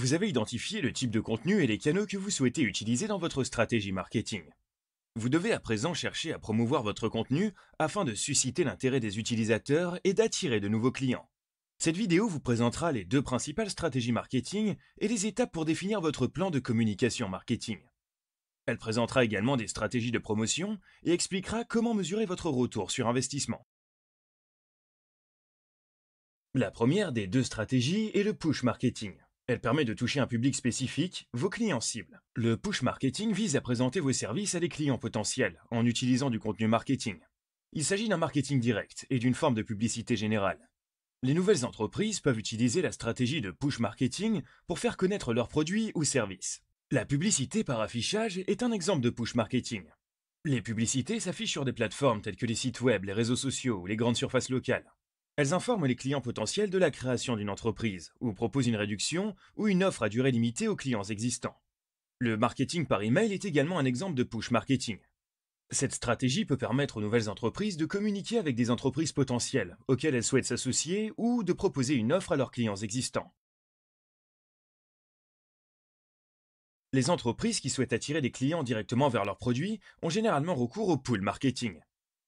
Vous avez identifié le type de contenu et les canaux que vous souhaitez utiliser dans votre stratégie marketing. Vous devez à présent chercher à promouvoir votre contenu afin de susciter l'intérêt des utilisateurs et d'attirer de nouveaux clients. Cette vidéo vous présentera les deux principales stratégies marketing et les étapes pour définir votre plan de communication marketing. Elle présentera également des stratégies de promotion et expliquera comment mesurer votre retour sur investissement. La première des deux stratégies est le push marketing. Elle permet de toucher un public spécifique, vos clients cibles. Le push marketing vise à présenter vos services à des clients potentiels en utilisant du contenu marketing. Il s'agit d'un marketing direct et d'une forme de publicité générale. Les nouvelles entreprises peuvent utiliser la stratégie de push marketing pour faire connaître leurs produits ou services. La publicité par affichage est un exemple de push marketing. Les publicités s'affichent sur des plateformes telles que les sites web, les réseaux sociaux ou les grandes surfaces locales. Elles informent les clients potentiels de la création d'une entreprise, ou proposent une réduction ou une offre à durée limitée aux clients existants. Le marketing par email est également un exemple de push marketing. Cette stratégie peut permettre aux nouvelles entreprises de communiquer avec des entreprises potentielles auxquelles elles souhaitent s'associer ou de proposer une offre à leurs clients existants. Les entreprises qui souhaitent attirer des clients directement vers leurs produits ont généralement recours au pool marketing.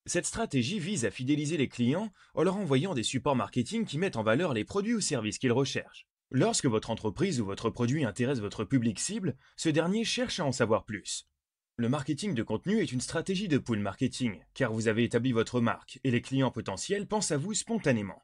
Cette stratégie vise à fidéliser les clients en leur envoyant des supports marketing qui mettent en valeur les produits ou services qu'ils recherchent. Lorsque votre entreprise ou votre produit intéresse votre public cible, ce dernier cherche à en savoir plus. Le marketing de contenu est une stratégie de pool marketing, car vous avez établi votre marque et les clients potentiels pensent à vous spontanément.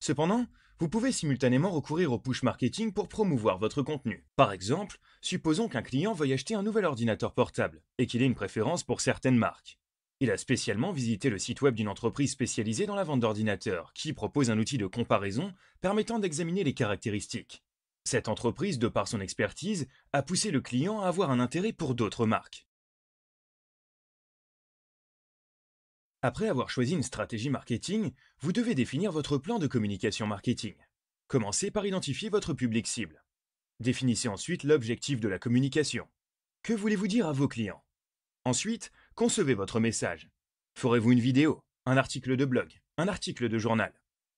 Cependant, vous pouvez simultanément recourir au push marketing pour promouvoir votre contenu. Par exemple, supposons qu'un client veuille acheter un nouvel ordinateur portable et qu'il ait une préférence pour certaines marques. Il a spécialement visité le site web d'une entreprise spécialisée dans la vente d'ordinateurs, qui propose un outil de comparaison permettant d'examiner les caractéristiques. Cette entreprise, de par son expertise, a poussé le client à avoir un intérêt pour d'autres marques. Après avoir choisi une stratégie marketing, vous devez définir votre plan de communication marketing. Commencez par identifier votre public cible. Définissez ensuite l'objectif de la communication. Que voulez-vous dire à vos clients Ensuite, Concevez votre message. Ferez-vous une vidéo, un article de blog, un article de journal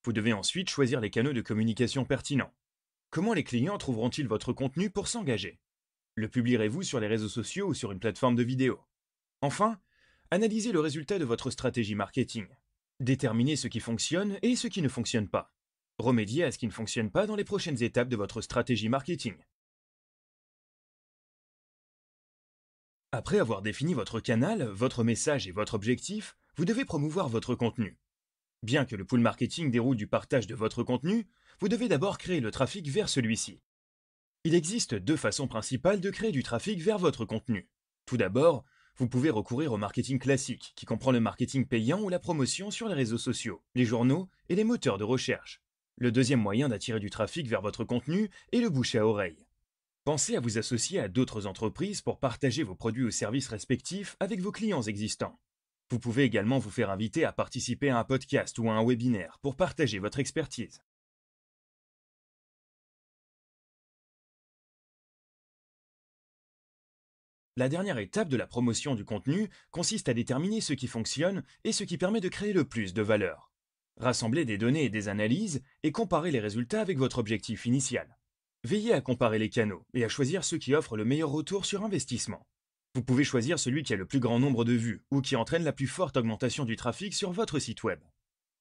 Vous devez ensuite choisir les canaux de communication pertinents. Comment les clients trouveront-ils votre contenu pour s'engager Le publierez-vous sur les réseaux sociaux ou sur une plateforme de vidéo Enfin, analysez le résultat de votre stratégie marketing. Déterminez ce qui fonctionne et ce qui ne fonctionne pas. Remédiez à ce qui ne fonctionne pas dans les prochaines étapes de votre stratégie marketing. Après avoir défini votre canal, votre message et votre objectif, vous devez promouvoir votre contenu. Bien que le pool marketing déroule du partage de votre contenu, vous devez d'abord créer le trafic vers celui-ci. Il existe deux façons principales de créer du trafic vers votre contenu. Tout d'abord, vous pouvez recourir au marketing classique, qui comprend le marketing payant ou la promotion sur les réseaux sociaux, les journaux et les moteurs de recherche. Le deuxième moyen d'attirer du trafic vers votre contenu est le bouche à oreille. Pensez à vous associer à d'autres entreprises pour partager vos produits ou services respectifs avec vos clients existants. Vous pouvez également vous faire inviter à participer à un podcast ou à un webinaire pour partager votre expertise. La dernière étape de la promotion du contenu consiste à déterminer ce qui fonctionne et ce qui permet de créer le plus de valeur. Rassemblez des données et des analyses et comparez les résultats avec votre objectif initial. Veillez à comparer les canaux et à choisir ceux qui offrent le meilleur retour sur investissement. Vous pouvez choisir celui qui a le plus grand nombre de vues ou qui entraîne la plus forte augmentation du trafic sur votre site web.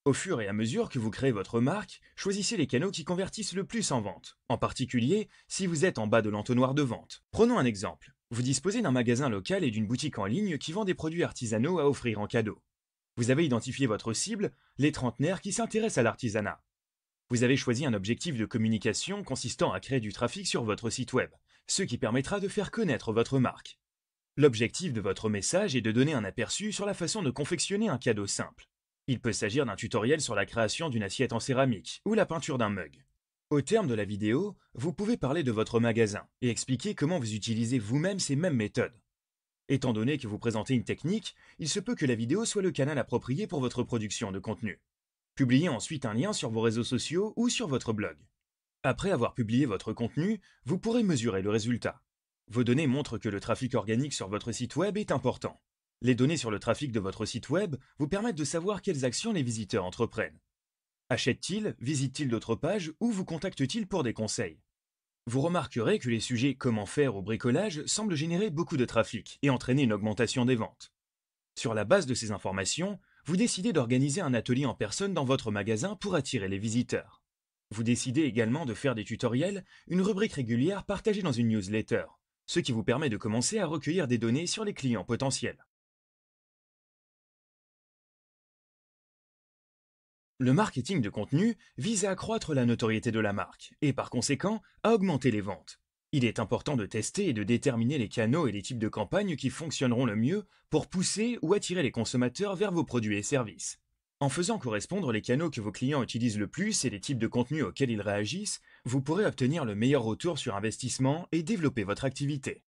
Au fur et à mesure que vous créez votre marque, choisissez les canaux qui convertissent le plus en vente, en particulier si vous êtes en bas de l'entonnoir de vente. Prenons un exemple. Vous disposez d'un magasin local et d'une boutique en ligne qui vend des produits artisanaux à offrir en cadeau. Vous avez identifié votre cible, les trentenaires qui s'intéressent à l'artisanat. Vous avez choisi un objectif de communication consistant à créer du trafic sur votre site web, ce qui permettra de faire connaître votre marque. L'objectif de votre message est de donner un aperçu sur la façon de confectionner un cadeau simple. Il peut s'agir d'un tutoriel sur la création d'une assiette en céramique ou la peinture d'un mug. Au terme de la vidéo, vous pouvez parler de votre magasin et expliquer comment vous utilisez vous-même ces mêmes méthodes. Étant donné que vous présentez une technique, il se peut que la vidéo soit le canal approprié pour votre production de contenu. Publiez ensuite un lien sur vos réseaux sociaux ou sur votre blog. Après avoir publié votre contenu, vous pourrez mesurer le résultat. Vos données montrent que le trafic organique sur votre site web est important. Les données sur le trafic de votre site web vous permettent de savoir quelles actions les visiteurs entreprennent. Achètent-ils, visitent-ils d'autres pages ou vous contactent-ils pour des conseils Vous remarquerez que les sujets comment faire au bricolage semblent générer beaucoup de trafic et entraîner une augmentation des ventes. Sur la base de ces informations, vous décidez d'organiser un atelier en personne dans votre magasin pour attirer les visiteurs. Vous décidez également de faire des tutoriels, une rubrique régulière partagée dans une newsletter, ce qui vous permet de commencer à recueillir des données sur les clients potentiels. Le marketing de contenu vise à accroître la notoriété de la marque et par conséquent à augmenter les ventes. Il est important de tester et de déterminer les canaux et les types de campagnes qui fonctionneront le mieux pour pousser ou attirer les consommateurs vers vos produits et services. En faisant correspondre les canaux que vos clients utilisent le plus et les types de contenus auxquels ils réagissent, vous pourrez obtenir le meilleur retour sur investissement et développer votre activité.